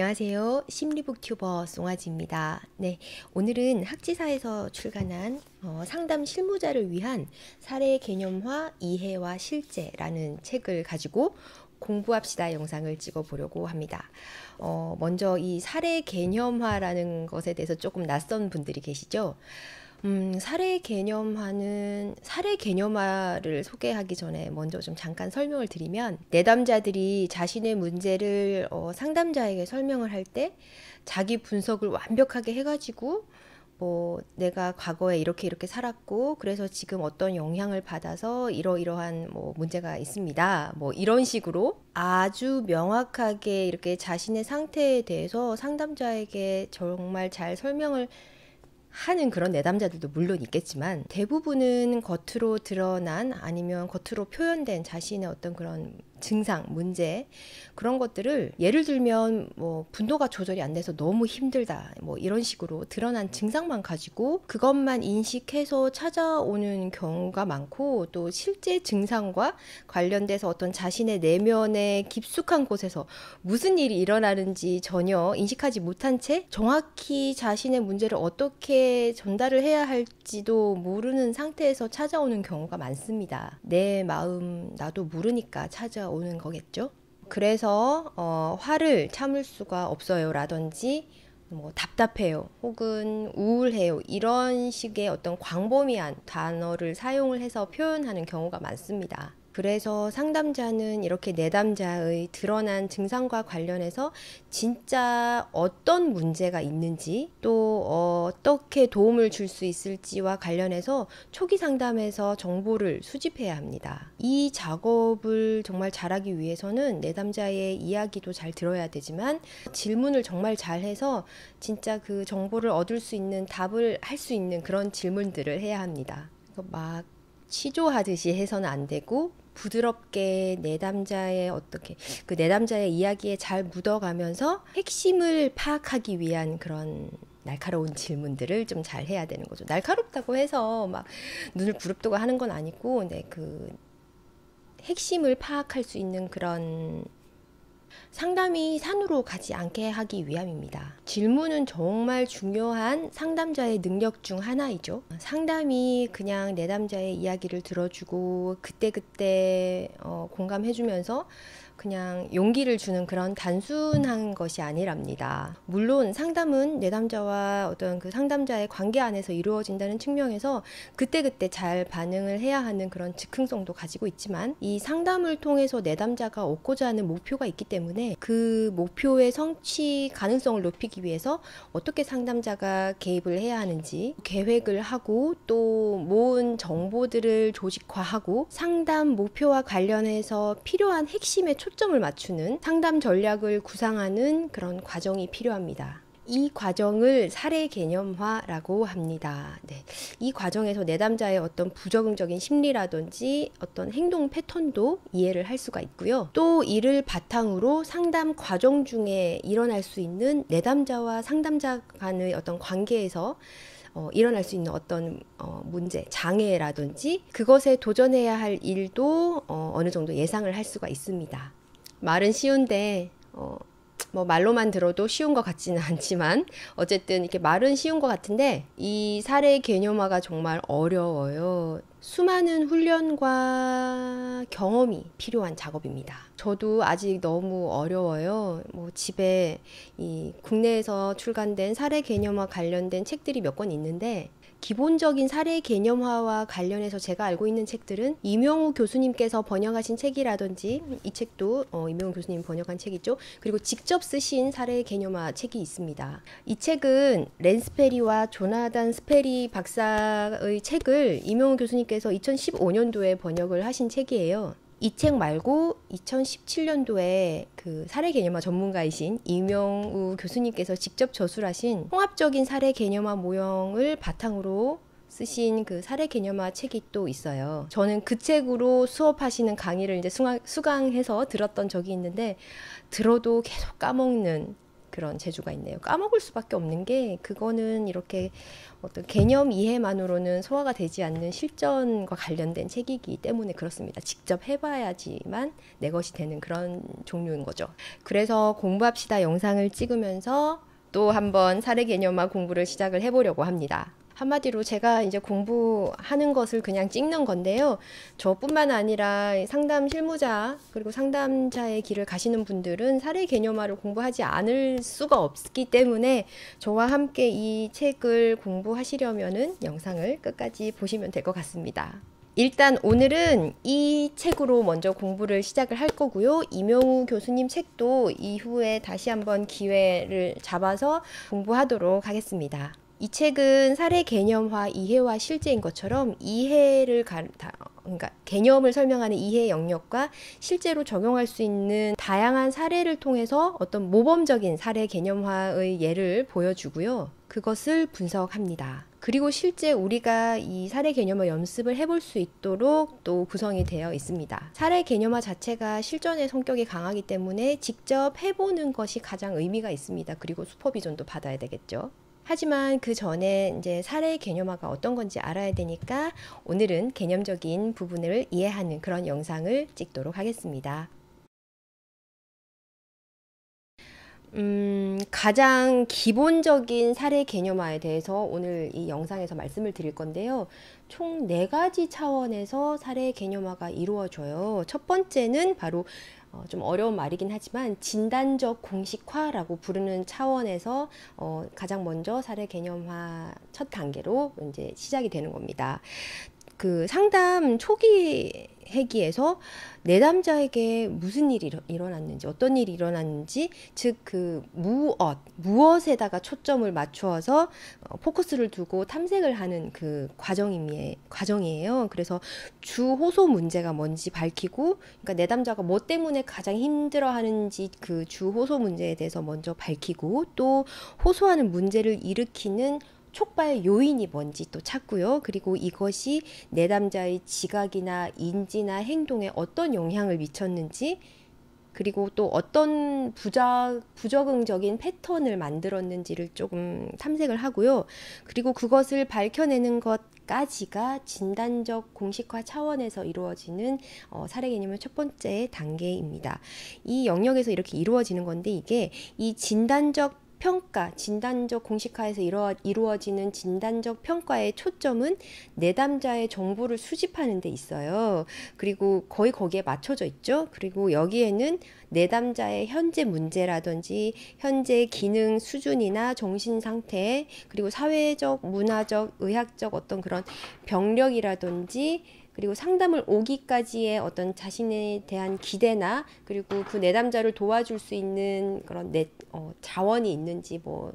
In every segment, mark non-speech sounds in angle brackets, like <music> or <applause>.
안녕하세요. 심리북튜버 송아지입니다. 네, 오늘은 학지사에서 출간한 어, 상담 실무자를 위한 사례 개념화, 이해와 실제라는 책을 가지고 공부합시다 영상을 찍어 보려고 합니다. 어, 먼저 이 사례 개념화라는 것에 대해서 조금 낯선 분들이 계시죠? 음, 사례 개념화는 사례 개념화를 소개하기 전에 먼저 좀 잠깐 설명을 드리면 내담자들이 자신의 문제를 어, 상담자에게 설명을 할 때 자기 분석을 완벽하게 해가지고 뭐 내가 과거에 이렇게 이렇게 살았고 그래서 지금 어떤 영향을 받아서 이러이러한 뭐 문제가 있습니다. 뭐 이런 식으로 아주 명확하게 이렇게 자신의 상태에 대해서 상담자에게 정말 잘 설명을 하는 그런 내담자들도 물론 있겠지만 대부분은 겉으로 드러난 아니면 겉으로 표현된 자신의 어떤 그런 증상, 문제 그런 것들을 예를 들면 뭐 분노가 조절이 안 돼서 너무 힘들다 뭐 이런 식으로 드러난 증상만 가지고 그것만 인식해서 찾아오는 경우가 많고 또 실제 증상과 관련돼서 어떤 자신의 내면의 깊숙한 곳에서 무슨 일이 일어나는지 전혀 인식하지 못한 채 정확히 자신의 문제를 어떻게 전달을 해야 할지도 모르는 상태에서 찾아오는 경우가 많습니다. 내 마음 나도 모르니까 찾아 오는 거겠죠. 그래서 어, 화를 참을 수가 없어요 라든지 뭐 답답해요 혹은 우울해요 이런 식의 어떤 광범위한 단어를 사용을 해서 표현하는 경우가 많습니다. 그래서 상담자는 이렇게 내담자의 드러난 증상과 관련해서 진짜 어떤 문제가 있는지 또 어떻게 도움을 줄 수 있을지와 관련해서 초기 상담에서 정보를 수집해야 합니다. 이 작업을 정말 잘하기 위해서는 내담자의 이야기도 잘 들어야 되지만 질문을 정말 잘해서 진짜 그 정보를 얻을 수 있는 답을 할 수 있는 그런 질문들을 해야 합니다. 막 치조하듯이 해서는 안 되고 부드럽게 내담자의 어떻게 그 내담자의 이야기에 잘 묻어가면서 핵심을 파악하기 위한 그런 날카로운 질문들을 좀 잘 해야 되는 거죠. 날카롭다고 해서 막 눈을 부릅뜨고 하는 건 아니고, 근그 핵심을 파악할 수 있는 그런 상담이 산으로 가지 않게 하기 위함입니다. 질문은 정말 중요한 상담자의 능력 중 하나이죠. 상담이 그냥 내담자의 이야기를 들어주고 그때그때 어, 공감해주면서 그냥 용기를 주는 그런 단순한 것이 아니랍니다. 물론 상담은 내담자와 어떤 그 상담자의 관계 안에서 이루어진다는 측면에서 그때그때 잘 반응을 해야 하는 그런 즉흥성도 가지고 있지만 이 상담을 통해서 내담자가 얻고자 하는 목표가 있기 때문에 그 목표의 성취 가능성을 높이기 위해서 어떻게 상담자가 개입을 해야 하는지 계획을 하고 또 모은 정보들을 조직화하고 상담 목표와 관련해서 필요한 핵심의 초 초점을 맞추는 상담 전략을 구상하는 그런 과정이 필요합니다. 이 과정을 사례 개념화라고 합니다. 네. 이 과정에서 내담자의 어떤 부적응적인 심리라든지 어떤 행동 패턴도 이해를 할 수가 있고요. 또 이를 바탕으로 상담 과정 중에 일어날 수 있는 내담자와 상담자 간의 어떤 관계에서 어, 일어날 수 있는 어떤 어, 문제, 장애라든지 그것에 도전해야 할 일도 어, 어느 정도 예상을 할 수가 있습니다. 말은 쉬운데 어, 뭐 말로만 들어도 쉬운 것 같지는 <laughs> 않지만 어쨌든 이렇게 말은 쉬운 것 같은데 이 사례 개념화가 정말 어려워요. 수많은 훈련과 경험이 필요한 작업입니다. 저도 아직 너무 어려워요. 뭐 집에 이 국내에서 출간된 사례 개념화 관련된 책들이 몇 권 있는데 기본적인 사례 개념화와 관련해서 제가 알고 있는 책들은 이명호 교수님께서 번역하신 책이라든지 이 책도 어, 이명호 교수님 번역한 책이죠. 그리고 직접 쓰신 사례 개념화 책이 있습니다. 이 책은 렌스페리와 조나단 스페리 박사의 책을 이명호 교수님께서 2015년도에 번역을 하신 책이에요. 이책 말고 2017년도에 그 사례 개념화 전문가이신 이명우 교수님께서 직접 저술하신 통합적인 사례 개념화 모형을 바탕으로 쓰신 그 사례 개념화 책이 또 있어요. 저는 그 책으로 수업하시는 강의를 이제 수강, 수강해서 들었던 적이 있는데 들어도 계속 까먹는 그런 재주가 있네요. 까먹을 수밖에 없는 게 그거는 이렇게 어떤 개념 이해만으로는 소화가 되지 않는 실전과 관련된 책이기 때문에 그렇습니다. 직접 해봐야지만 내 것이 되는 그런 종류인 거죠. 그래서 공부합시다 영상을 찍으면서 또 한번 사례 개념화 공부를 시작을 해보려고 합니다. 한마디로 제가 이제 공부하는 것을 그냥 찍는 건데요. 저뿐만 아니라 상담 실무자 그리고 상담자의 길을 가시는 분들은 사례 개념화를 공부하지 않을 수가 없기 때문에 저와 함께 이 책을 공부하시려면은 영상을 끝까지 보시면 될 것 같습니다. 일단 오늘은 이 책으로 먼저 공부를 시작을 할 거고요. 이명우 교수님 책도 이후에 다시 한번 기회를 잡아서 공부하도록 하겠습니다. 이 책은 사례 개념화, 이해와 실제인 것처럼 이해를 가, 다, 그러니까 개념을 설명하는 이해 영역과 실제로 적용할 수 있는 다양한 사례를 통해서 어떤 모범적인 사례 개념화의 예를 보여주고요. 그것을 분석합니다. 그리고 실제 우리가 이 사례 개념화 연습을 해볼 수 있도록 또 구성이 되어 있습니다. 사례 개념화 자체가 실전의 성격이 강하기 때문에 직접 해보는 것이 가장 의미가 있습니다. 그리고 슈퍼비전도 받아야 되겠죠. 하지만 그 전에 이제 사례 개념화가 어떤 건지 알아야 되니까 오늘은 개념적인 부분을 이해하는 그런 영상을 찍도록 하겠습니다. 음, 가장 기본적인 사례 개념화에 대해서 오늘 이 영상에서 말씀을 드릴 건데요. 총 네 가지 차원에서 사례 개념화가 이루어져요. 첫 번째는 바로 어, 좀 어려운 말이긴 하지만 진단적 공식화라고 부르는 차원에서 어, 가장 먼저 사례 개념화 첫 단계로 이제 시작이 되는 겁니다. 그 상담 초기 회기에서 내담자에게 무슨 일이 일어났는지 어떤 일이 일어났는지 즉 그 무엇 무엇에다가 초점을 맞추어서 어, 포커스를 두고 탐색을 하는 그 과정이 과정이에요. 그래서 주 호소 문제가 뭔지 밝히고 그러니까 내담자가 뭐 때문에 가장 힘들어하는지 그 주 호소 문제에 대해서 먼저 밝히고 또 호소하는 문제를 일으키는 촉발 요인이 뭔지 또 찾고요. 그리고 이것이 내담자의 지각이나 인지나 행동에 어떤 영향을 미쳤는지 그리고 또 어떤 부자, 부적응적인 패턴을 만들었는지를 조금 탐색을 하고요. 그리고 그것을 밝혀내는 것까지가 진단적 공식화 차원에서 이루어지는 어, 사례 개념의 첫 번째 단계입니다. 이 영역에서 이렇게 이루어지는 건데 이게 이 진단적 평가, 진단적 공식화에서 이루어, 이루어지는 진단적 평가의 초점은 내담자의 정보를 수집하는 데 있어요. 그리고 거의 거기에 맞춰져 있죠. 그리고 여기에는 내담자의 현재 문제라든지 현재 기능 수준이나 정신 상태, 그리고 사회적, 문화적, 의학적 어떤 그런 병력이라든지 그리고 상담을 오기까지의 어떤 자신에 대한 기대나 그리고 그 내담자를 도와줄 수 있는 그런 내, 어, 자원이 있는지 뭐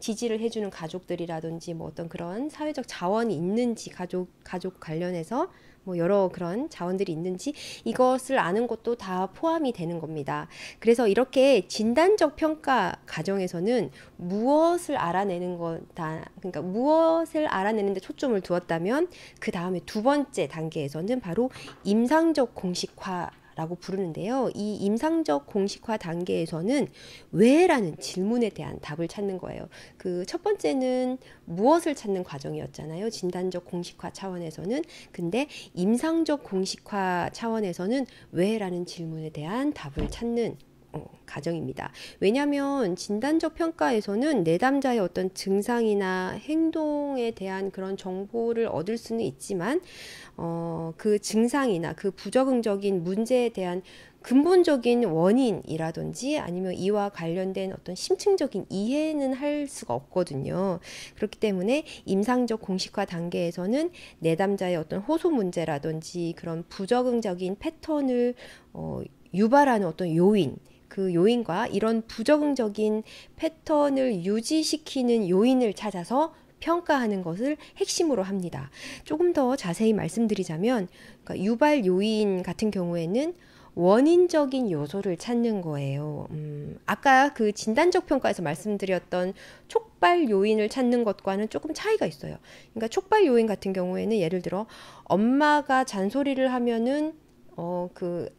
지지를 해주는 가족들이라든지 뭐 어떤 그런 사회적 자원이 있는지 가족 가족 관련해서 뭐 여러 그런 자원들이 있는지 이것을 아는 것도 다 포함이 되는 겁니다. 그래서 이렇게 진단적 평가 과정에서는 무엇을 알아내는 거다 그러니까 무엇을 알아내는 데 초점을 두었다면 그 다음에 두 번째 단계에서는 바로 임상적 공식화 라고 부르는데요. 이 임상적 공식화 단계에서는 왜 라는 질문에 대한 답을 찾는 거예요. 그 첫 번째는 무엇을 찾는 과정이었잖아요. 진단적 공식화 차원에서는. 근데 임상적 공식화 차원에서는 왜 라는 질문에 대한 답을 찾는 어, 가정입니다. 왜냐하면 진단적 평가에서는 내담자의 어떤 증상이나 행동에 대한 그런 정보를 얻을 수는 있지만 어, 그 증상이나 그 부적응적인 문제에 대한 근본적인 원인이라든지 아니면 이와 관련된 어떤 심층적인 이해는 할 수가 없거든요. 그렇기 때문에 임상적 공식화 단계에서는 내담자의 어떤 호소 문제라든지 그런 부적응적인 패턴을 어, 유발하는 어떤 요인 그 요인과 이런 부적응적인 패턴을 유지시키는 요인을 찾아서 평가하는 것을 핵심으로 합니다. 조금 더 자세히 말씀드리자면 그러니까 유발 요인 같은 경우에는 원인적인 요소를 찾는 거예요. 음, 아까 그 진단적 평가에서 말씀드렸던 촉발 요인을 찾는 것과는 조금 차이가 있어요. 그러니까 촉발 요인 같은 경우에는 예를 들어 엄마가 잔소리를 하면은 어그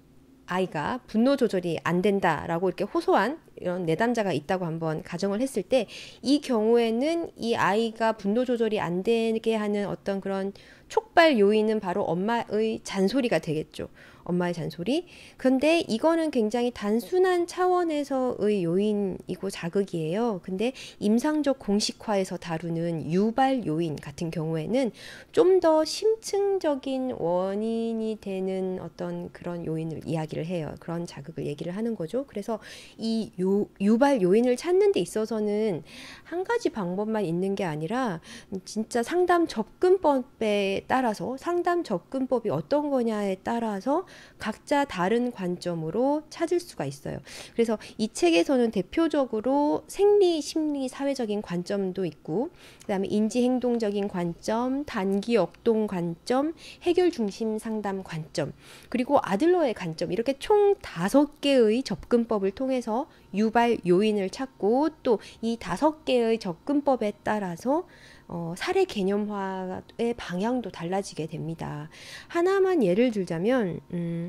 아이가 분노 조절이 안 된다라고 이렇게 호소한 이런 내담자가 있다고 한번 가정을 했을 때 이 경우에는 이 아이가 분노 조절이 안 되게 하는 어떤 그런 촉발 요인은 바로 엄마의 잔소리가 되겠죠. 엄마의 잔소리. 그런데 이거는 굉장히 단순한 차원에서의 요인이고 자극이에요. 근데 임상적 공식화에서 다루는 유발 요인 같은 경우에는 좀 더 심층적인 원인이 되는 어떤 그런 요인을 이야기를 해요. 그런 자극을 얘기를 하는 거죠. 그래서 이 요, 유발 요인을 찾는 데 있어서는 한 가지 방법만 있는 게 아니라 진짜 상담 접근법에 따라서 상담 접근법이 어떤 거냐에 따라서 각자 다른 관점으로 찾을 수가 있어요. 그래서 이 책에서는 대표적으로 생리, 심리, 사회적인 관점도 있고, 그 다음에 인지 행동적인 관점, 단기 역동 관점, 해결 중심 상담 관점, 그리고 아들러의 관점, 이렇게 총 다섯 개의 접근법을 통해서 유발 요인을 찾고 또 이 다섯 개의 접근법에 따라서 어, 사례 개념화의 방향도 달라지게 됩니다. 하나만 예를 들자면 음,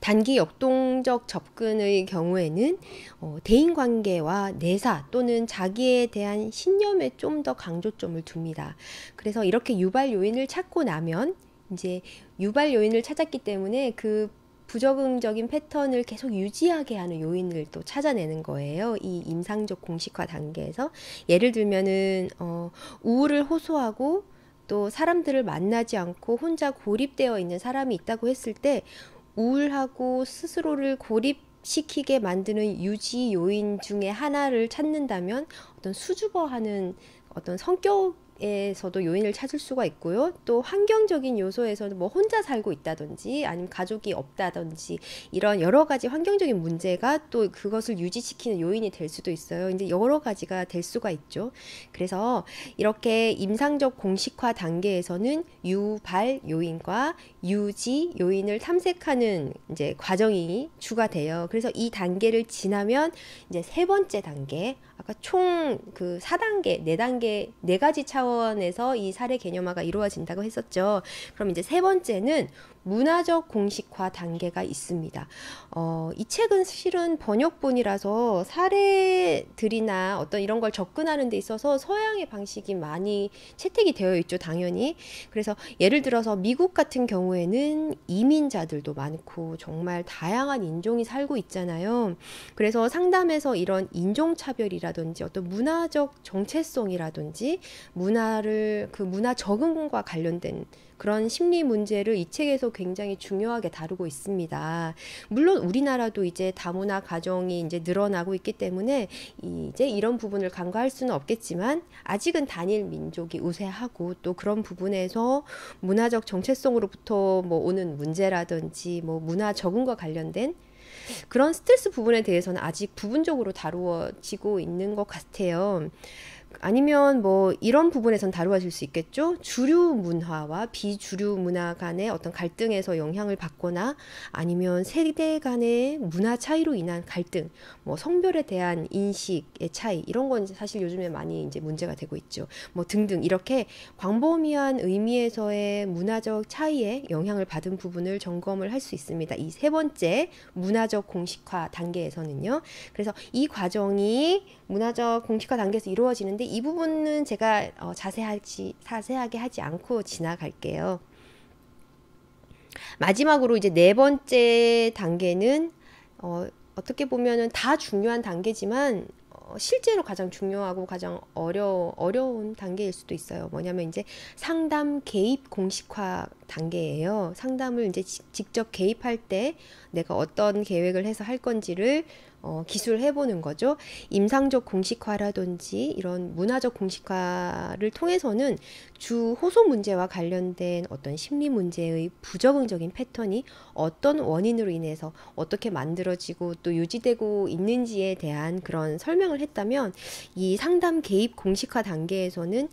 단기 역동적 접근의 경우에는 어, 대인 관계와 내사 또는 자기에 대한 신념에 좀 더 강조점을 둡니다. 그래서 이렇게 유발 요인을 찾고 나면 이제 유발 요인을 찾았기 때문에 그 부적응적인 패턴을 계속 유지하게 하는 요인을 또 찾아내는 거예요. 이 임상적 공식화 단계에서 예를 들면은 어, 우울을 호소하고 또 사람들을 만나지 않고 혼자 고립되어 있는 사람이 있다고 했을 때 우울하고 스스로를 고립시키게 만드는 유지 요인 중에 하나를 찾는다면 어떤 수줍어하는 어떤 성격 에서도 요인을 찾을 수가 있고요. 또 환경적인 요소에서는 뭐 혼자 살고 있다든지 아니면 가족이 없다든지 이런 여러 가지 환경적인 문제가 또 그것을 유지시키는 요인이 될 수도 있어요. 이제 여러 가지가 될 수가 있죠. 그래서 이렇게 임상적 공식화 단계에서는 유발 요인과 유지 요인을 탐색하는 이제 과정이 추가돼요. 그래서 이 단계를 지나면 이제 세 번째 단계 아까 총 그 사단계네단계네 가지 차원 차원에서 이 사례 개념화가 이루어진다고 했었죠. 그럼 이제 세 번째는 문화적 공식화 단계가 있습니다. 어, 이 책은 실은 번역본이라서 사례들이나 어떤 이런 걸 접근하는 데 있어서 서양의 방식이 많이 채택이 되어 있죠, 당연히. 그래서 예를 들어서 미국 같은 경우에는 이민자들도 많고 정말 다양한 인종이 살고 있잖아요. 그래서 상담에서 이런 인종차별이라든지 어떤 문화적 정체성이라든지 문화를 그 문화 적응과 관련된 그런 심리 문제를 이 책에서 굉장히 중요하게 다루고 있습니다. 물론 우리나라도 이제 다문화 가정이 이제 늘어나고 있기 때문에 이제 이런 부분을 간과할 수는 없겠지만 아직은 단일 민족이 우세하고 또 그런 부분에서 문화적 정체성으로부터 뭐 오는 문제라든지 뭐 문화 적응과 관련된 그런 스트레스 부분에 대해서는 아직 부분적으로 다루어지고 있는 것 같아요. 아니면 뭐 이런 부분에선 다루어질 수 있겠죠. 주류 문화와 비주류 문화 간의 어떤 갈등에서 영향을 받거나 아니면 세대 간의 문화 차이로 인한 갈등, 뭐 성별에 대한 인식의 차이 이런 건 사실 요즘에 많이 이제 문제가 되고 있죠. 뭐 등등 이렇게 광범위한 의미에서의 문화적 차이에 영향을 받은 부분을 점검을 할 수 있습니다. 이 세 번째 문화적 공식화 단계에서는요. 그래서 이 과정이 문화적 공식화 단계에서 이루어지는데 근데 이 부분은 제가 어, 자세하지, 자세하게 하지 않고 지나갈게요. 마지막으로 이제 네 번째 단계는 어, 어떻게 보면은 다 중요한 단계지만 어, 실제로 가장 중요하고 가장 어려 어려운 단계일 수도 있어요. 뭐냐면 이제 상담 개입 공식화 단계예요. 상담을 이제 지, 직접 개입할 때 내가 어떤 계획을 해서 할 건지를 어, 기술해보는 거죠. 임상적 공식화라든지 이런 문화적 공식화를 통해서는 주 호소 문제와 관련된 어떤 심리 문제의 부적응적인 패턴이 어떤 원인으로 인해서 어떻게 만들어지고 또 유지되고 있는지에 대한 그런 설명을 했다면 이 상담 개입 공식화 단계에서는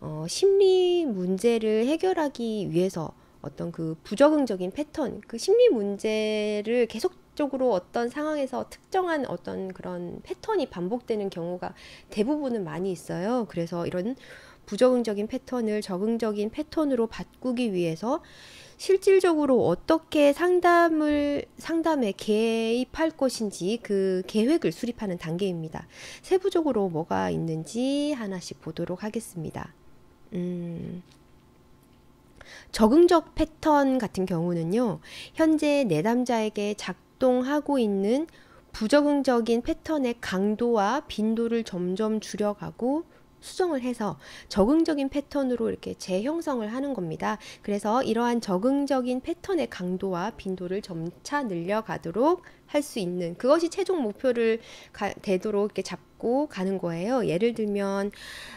어, 심리 문제를 해결하기 위해서 어떤 그 부적응적인 패턴, 그 심리 문제를 계속 반복적으로 어떤 상황에서 특정한 어떤 그런 패턴이 반복되는 경우가 대부분은 많이 있어요. 그래서 이런 부적응적인 패턴을 적응적인 패턴으로 바꾸기 위해서 실질적으로 어떻게 상담을 상담에 개입할 것인지 그 계획을 수립하는 단계입니다. 세부적으로 뭐가 있는지 하나씩 보도록 하겠습니다. 음. 적응적 패턴 같은 경우는요, 현재 내담자에게 작 작동하고 있는 부적응적인 패턴의 강도와 빈도를 점점 줄여가고 수정을 해서 적응적인 패턴으로 이렇게 재형성을 하는 겁니다. 그래서 이러한 적응적인 패턴의 강도와 빈도를 점차 늘려가도록 할 수 있는 그것이 최종 목표를 가, 되도록 이렇게 잡 갖고 가는 거예요. 예를 들면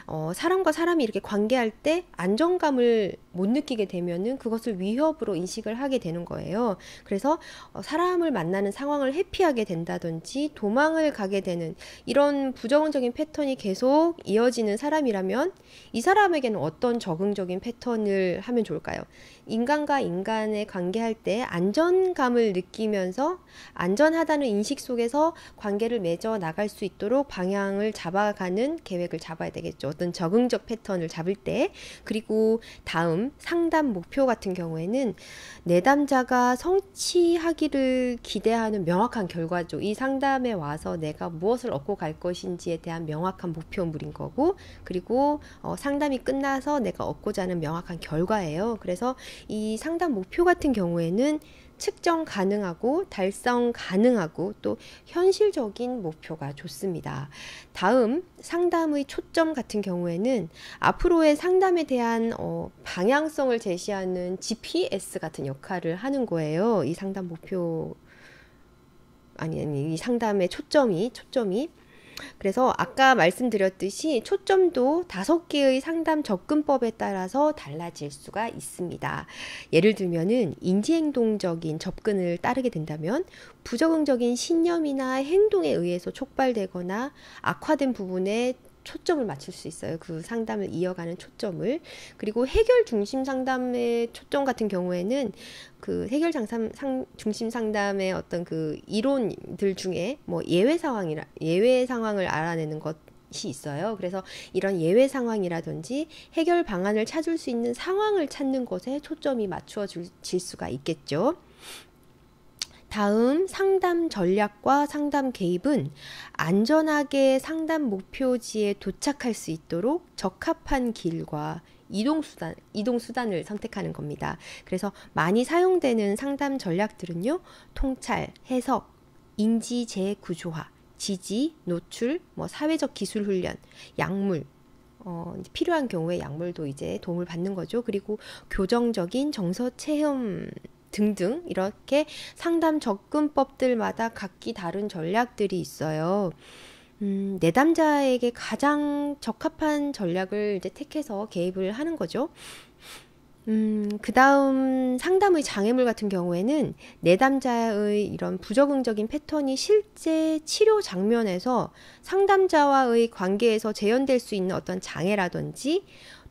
어, 사람과 사람이 이렇게 관계할 때 안정감을 못 느끼게 되면은 그것을 위협으로 인식을 하게 되는 거예요. 그래서 어, 사람을 만나는 상황을 회피하게 된다든지 도망을 가게 되는 이런 부정적인 패턴이 계속 이어지는 사람이라면 이 사람에게는 어떤 적응적인 패턴을 하면 좋을까요? 인간과 인간의 관계할 때 안전감을 느끼면서 안전하다는 인식 속에서 관계를 맺어 나갈 수 있도록 방향을 잡아가는 계획을 잡아야 되겠죠. 어떤 적응적 패턴을 잡을 때. 그리고 다음 상담 목표 같은 경우에는 내담자가 성취하기를 기대하는 명확한 결과죠. 이 상담에 와서 내가 무엇을 얻고 갈 것인지에 대한 명확한 목표물인 거고, 그리고 어, 상담이 끝나서 내가 얻고자 하는 명확한 결과예요. 그래서 이 상담 목표 같은 경우에는 측정 가능하고 달성 가능하고 또 현실적인 목표가 좋습니다. 다음 상담의 초점 같은 경우에는 앞으로의 상담에 대한 어, 방향성을 제시하는 GPS 같은 역할을 하는 거예요. 이 상담 목표 아니 아니 이 상담의 초점이 초점이 그래서 아까 말씀드렸듯이 초점도 다섯 개의 상담 접근법에 따라서 달라질 수가 있습니다. 예를 들면은 인지행동적인 접근을 따르게 된다면 부적응적인 신념이나 행동에 의해서 촉발되거나 악화된 부분에 초점을 맞출 수 있어요. 그 상담을 이어가는 초점을. 그리고 해결 중심 상담의 초점 같은 경우에는 그 해결 상담 상, 중심 상담의 어떤 그 이론들 중에 뭐 예외 상황이라 예외 상황을 알아내는 것이 있어요. 그래서 이런 예외 상황이라든지 해결 방안을 찾을 수 있는 상황을 찾는 것에 초점이 맞추어질 수가 있겠죠. 다음 상담 전략과 상담 개입은 안전하게 상담 목표지에 도착할 수 있도록 적합한 길과 이동수단, 이동수단을 선택하는 겁니다. 그래서 많이 사용되는 상담 전략들은요, 통찰, 해석, 인지 재구조화, 지지, 노출, 뭐 사회적 기술 훈련, 약물, 어, 이제 필요한 경우에 약물도 이제 도움을 받는 거죠. 그리고 교정적인 정서 체험 등등 이렇게 상담 접근법들마다 각기 다른 전략들이 있어요. 음, 내담자에게 가장 적합한 전략을 이제 택해서 개입을 하는 거죠. 음, 그 다음 상담의 장애물 같은 경우에는 내담자의 이런 부적응적인 패턴이 실제 치료 장면에서 상담자와의 관계에서 재현될 수 있는 어떤 장애라든지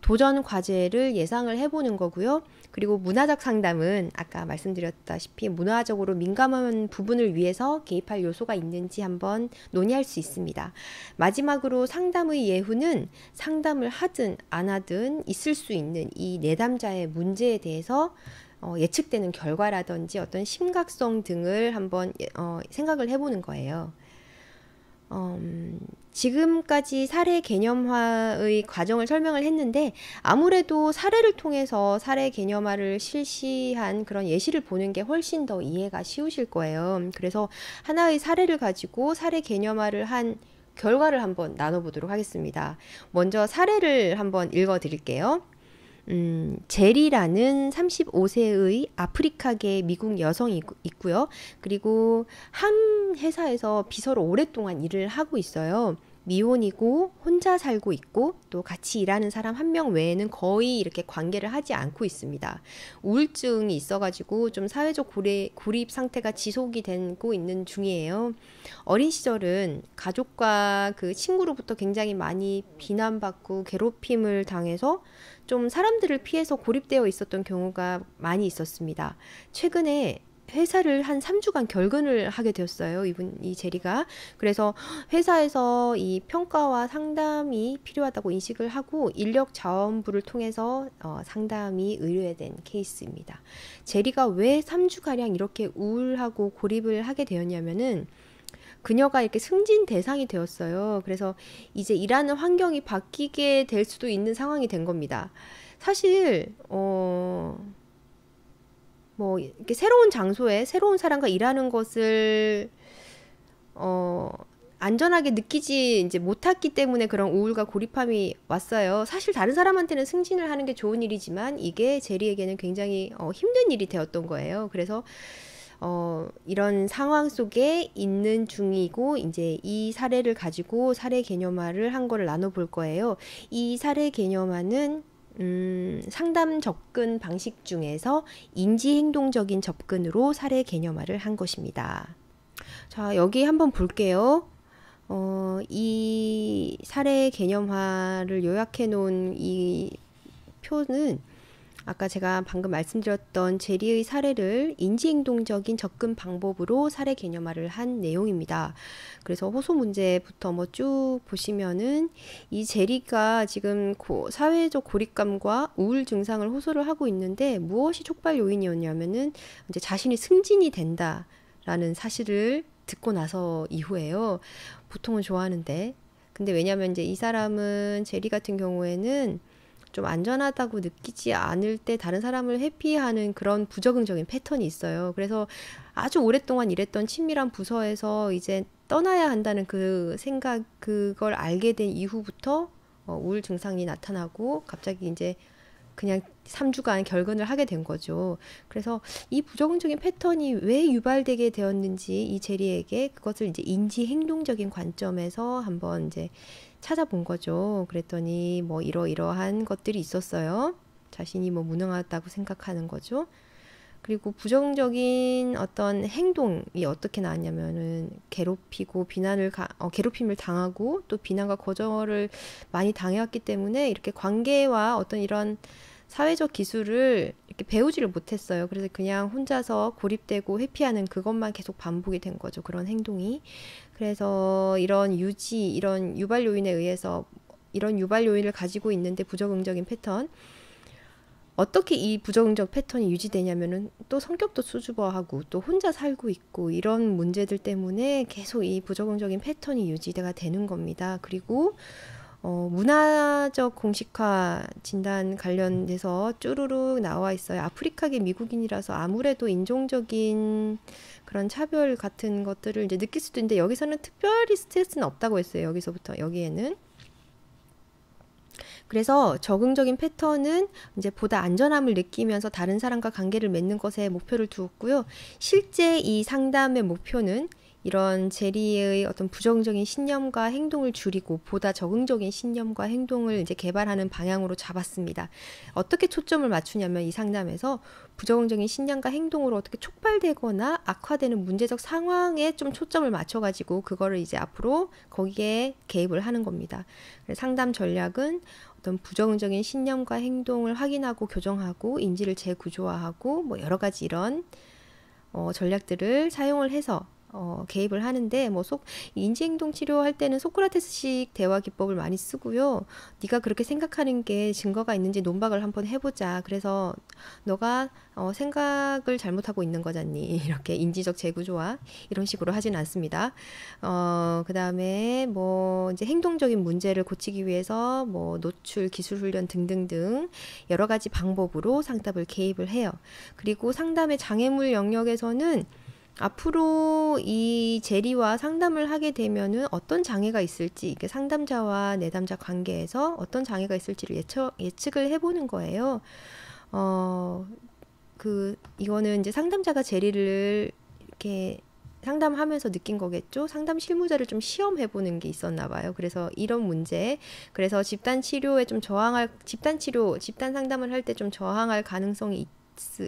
도전 과제를 예상을 해보는 거고요. 그리고 문화적 상담은 아까 말씀드렸다시피 문화적으로 민감한 부분을 위해서 개입할 요소가 있는지 한번 논의할 수 있습니다. 마지막으로 상담의 예후는 상담을 하든 안 하든 있을 수 있는 이 내담자의 문제에 대해서 어, 예측되는 결과라든지 어떤 심각성 등을 한번 어, 생각을 해보는 거예요. 음, 지금까지 사례 개념화의 과정을 설명을 했는데 아무래도 사례를 통해서 사례 개념화를 실시한 그런 예시를 보는 게 훨씬 더 이해가 쉬우실 거예요. 그래서 하나의 사례를 가지고 사례 개념화를 한 결과를 한번 나눠보도록 하겠습니다. 먼저 사례를 한번 읽어 드릴게요. 음, 제리라는 35세의 아프리카계 미국 여성이 있고요. 그리고 한 회사에서 비서로 오랫동안 일을 하고 있어요. 미혼이고 혼자 살고 있고 또 같이 일하는 사람 한 명 외에는 거의 이렇게 관계를 하지 않고 있습니다. 우울증이 있어가지고 좀 사회적 고래, 고립 상태가 지속이 되고 있는 중이에요. 어린 시절은 가족과 그 친구로부터 굉장히 많이 비난받고 괴롭힘을 당해서 좀 사람들을 피해서 고립되어 있었던 경우가 많이 있었습니다. 최근에 회사를 한 3주간 결근을 하게 되었어요. 이분 이 제리가. 그래서 회사에서 이 평가와 상담이 필요하다고 인식을 하고 인력 자원부를 통해서 어, 상담이 의뢰된 케이스입니다. 제리가 왜 3주 가량 이렇게 우울하고 고립을 하게 되었냐면은 그녀가 이렇게 승진 대상이 되었어요. 그래서 이제 일하는 환경이 바뀌게 될 수도 있는 상황이 된 겁니다. 사실 어뭐 이렇게 새로운 장소에 새로운 사람과 일하는 것을 어 안전하게 느끼지 이제 못했기 때문에 그런 우울과 고립함이 왔어요. 사실 다른 사람한테는 승진을 하는 게 좋은 일이지만 이게 제리에게는 굉장히 어, 힘든 일이 되었던 거예요. 그래서 어, 이런 상황 속에 있는 중이고 이제 이 사례를 가지고 사례 개념화를 한 거를 나눠 볼 거예요. 이 사례 개념화는 음, 상담 접근 방식 중에서 인지행동적인 접근으로 사례 개념화를 한 것입니다. 자, 여기 한번 볼게요. 어, 이 사례 개념화를 요약해 놓은 이 표는 아까 제가 방금 말씀드렸던 제리의 사례를 인지행동적인 접근 방법으로 사례 개념화를 한 내용입니다. 그래서 호소 문제부터 뭐 쭉 보시면은 이 제리가 지금 고, 사회적 고립감과 우울 증상을 호소를 하고 있는데 무엇이 촉발 요인이었냐면은 이제 자신이 승진이 된다라는 사실을 듣고 나서 이후에요. 보통은 좋아하는데 근데 왜냐면 이제 이 사람은 제리 같은 경우에는 좀 안전하다고 느끼지 않을 때 다른 사람을 회피하는 그런 부적응적인 패턴이 있어요. 그래서 아주 오랫동안 일했던 친밀한 부서에서 이제 떠나야 한다는 그 생각, 그걸 알게 된 이후부터 어, 우울 증상이 나타나고 갑자기 이제 그냥 3주간 결근을 하게 된 거죠. 그래서 이 부적응적인 패턴이 왜 유발되게 되었는지 이 제리에게 그것을 이제 인지 행동적인 관점에서 한번 이제 찾아본 거죠. 그랬더니 뭐 이러이러한 것들이 있었어요. 자신이 뭐 무능하다고 생각하는 거죠. 그리고 부정적인 어떤 행동이 어떻게 나왔냐면은 괴롭히고 비난을 가, 어, 괴롭힘을 당하고 또 비난과 거절을 많이 당해왔기 때문에 이렇게 관계와 어떤 이런 사회적 기술을 이렇게 배우지를 못했어요. 그래서 그냥 혼자서 고립되고 회피하는 그것만 계속 반복이 된 거죠. 그런 행동이. 그래서 이런 유지, 이런 유발 요인에 의해서 이런 유발 요인을 가지고 있는데 부적응적인 패턴 어떻게 이 부적응적 패턴이 유지되냐면은 또 성격도 수줍어하고 또 혼자 살고 있고 이런 문제들 때문에 계속 이 부적응적인 패턴이 유지가 되는 겁니다. 그리고 어, 문화적 공식화 진단 관련돼서 쭈루룩 나와 있어요. 아프리카계 미국인이라서 아무래도 인종적인 그런 차별 같은 것들을 이제 느낄 수도 있는데 여기서는 특별히 스트레스는 없다고 했어요. 여기서부터 여기에는. 그래서 적응적인 패턴은 이제 보다 안전함을 느끼면서 다른 사람과 관계를 맺는 것에 목표를 두었고요. 실제 이 상담의 목표는 이런 제리의 어떤 부정적인 신념과 행동을 줄이고 보다 적응적인 신념과 행동을 이제 개발하는 방향으로 잡았습니다. 어떻게 초점을 맞추냐면 이 상담에서 부정적인 신념과 행동으로 어떻게 촉발되거나 악화되는 문제적 상황에 좀 초점을 맞춰가지고 그거를 이제 앞으로 거기에 개입을 하는 겁니다. 상담 전략은 어떤 부정적인 신념과 행동을 확인하고 교정하고 인지를 재구조화하고 뭐 여러 가지 이런 어, 전략들을 사용을 해서 어, 개입을 하는데 뭐속 인지행동 치료할 때는 소크라테스식 대화 기법을 많이 쓰고요. 네가 그렇게 생각하는 게 증거가 있는지 논박을 한번 해보자. 그래서 너가 어, 생각을 잘못하고 있는 거잖니. <laughs> 이렇게 인지적 재구조화 이런 식으로 하진 않습니다. 어, 그 다음에 뭐 이제 행동적인 문제를 고치기 위해서 뭐 노출, 기술 훈련 등등등 여러 가지 방법으로 상담을 개입을 해요. 그리고 상담의 장애물 영역에서는 앞으로 이 제리와 상담을 하게 되면은 어떤 장애가 있을지, 이게 상담자와 내담자 관계에서 어떤 장애가 있을지를 예측, 예측을 해보는 거예요. 어, 그, 이거는 이제 상담자가 제리를 이렇게 상담하면서 느낀 거겠죠. 상담 실무자를 좀 시험해 보는 게 있었나 봐요. 그래서 이런 문제, 그래서 집단 치료에 좀 저항할 집단 치료, 집단 상담을 할 때 좀 저항할 가능성이 있,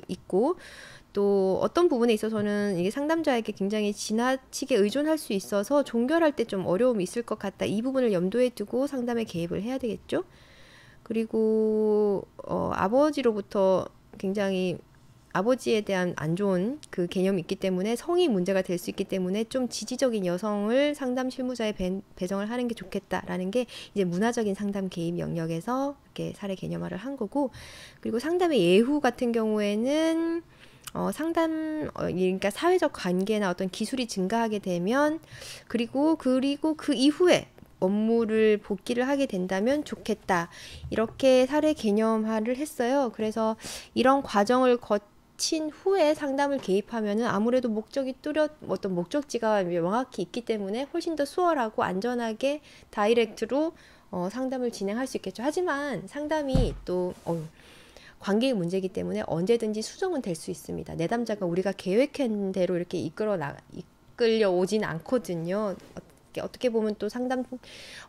있고 또 어떤 부분에 있어서는 이게 상담자에게 굉장히 지나치게 의존할 수 있어서 종결할 때 좀 어려움이 있을 것 같다. 이 부분을 염두에 두고 상담에 개입을 해야 되겠죠. 그리고 어, 아버지로부터 굉장히 아버지에 대한 안 좋은 그 개념이 있기 때문에 성이 문제가 될 수 있기 때문에 좀 지지적인 여성을 상담 실무자에 배, 정을 하는 게 좋겠다라는 게 이제 문화적인 상담 개입 영역에서 이렇게 사례 개념화를 한 거고 그리고 상담의 예후 같은 경우에는 어, 상담 어, 그러니까 사회적 관계나 어떤 기술이 증가하게 되면 그리고 그리고 그 이후에 업무를 복귀를 하게 된다면 좋겠다 이렇게 사례 개념화를 했어요. 그래서 이런 과정을 거친 후에 상담을 개입하면은 아무래도 목적이 뚜렷 어떤 목적지가 명확히 있기 때문에 훨씬 더 수월하고 안전하게 다이렉트로 어, 상담을 진행할 수 있겠죠. 하지만 상담이 또 어, 관계의 문제이기 때문에 언제든지 수정은 될 수 있습니다. 내담자가 우리가 계획한 대로 이렇게 이끌어 나, 이끌려 오진 않거든요. 어떻게 보면 또 상담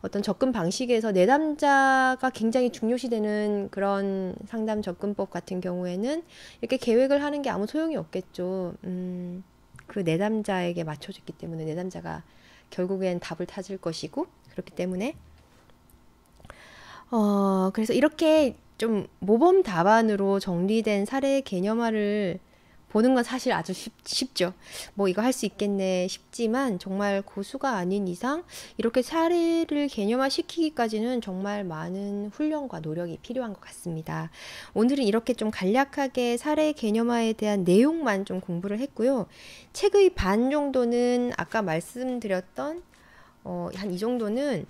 어떤 접근 방식에서 내담자가 굉장히 중요시되는 그런 상담 접근법 같은 경우에는 이렇게 계획을 하는 게 아무 소용이 없겠죠. 음, 그 내담자에게 맞춰줬기 때문에 내담자가 결국엔 답을 찾을 것이고 그렇기 때문에 어 그래서 이렇게 좀 모범 답안으로 정리된 사례 개념화를 보는 건 사실 아주 쉽,죠뭐 이거 할 수 있겠네 싶지만 정말 고수가 아닌 이상 이렇게 사례를 개념화 시키기까지는 정말 많은 훈련과 노력이 필요한 것 같습니다. 오늘은 이렇게 좀 간략하게 사례 개념화에 대한 내용만 좀 공부를 했고요. 책의 반 정도는 아까 말씀드렸던 어, 한 이 정도는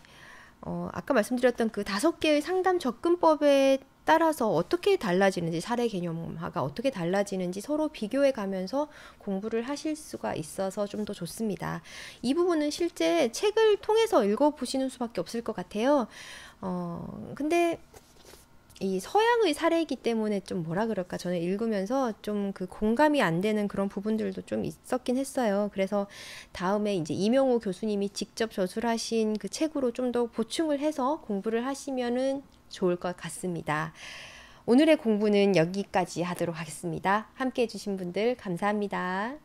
어, 아까 말씀드렸던 그 다섯 개의 상담 접근법에 따라서 어떻게 달라지는지 사례 개념화가 어떻게 달라지는지 서로 비교해 가면서 공부를 하실 수가 있어서 좀 더 좋습니다. 이 부분은 실제 책을 통해서 읽어 보시는 수밖에 없을 것 같아요. 어, 근데 이 서양의 사례이기 때문에 좀 뭐라 그럴까 저는 읽으면서 좀 그 공감이 안 되는 그런 부분들도 좀 있었긴 했어요. 그래서 다음에 이제 이명호 교수님이 직접 저술하신 그 책으로 좀 더 보충을 해서 공부를 하시면은 좋을 것 같습니다. 오늘의 공부는 여기까지 하도록 하겠습니다. 함께 해주신 분들 감사합니다.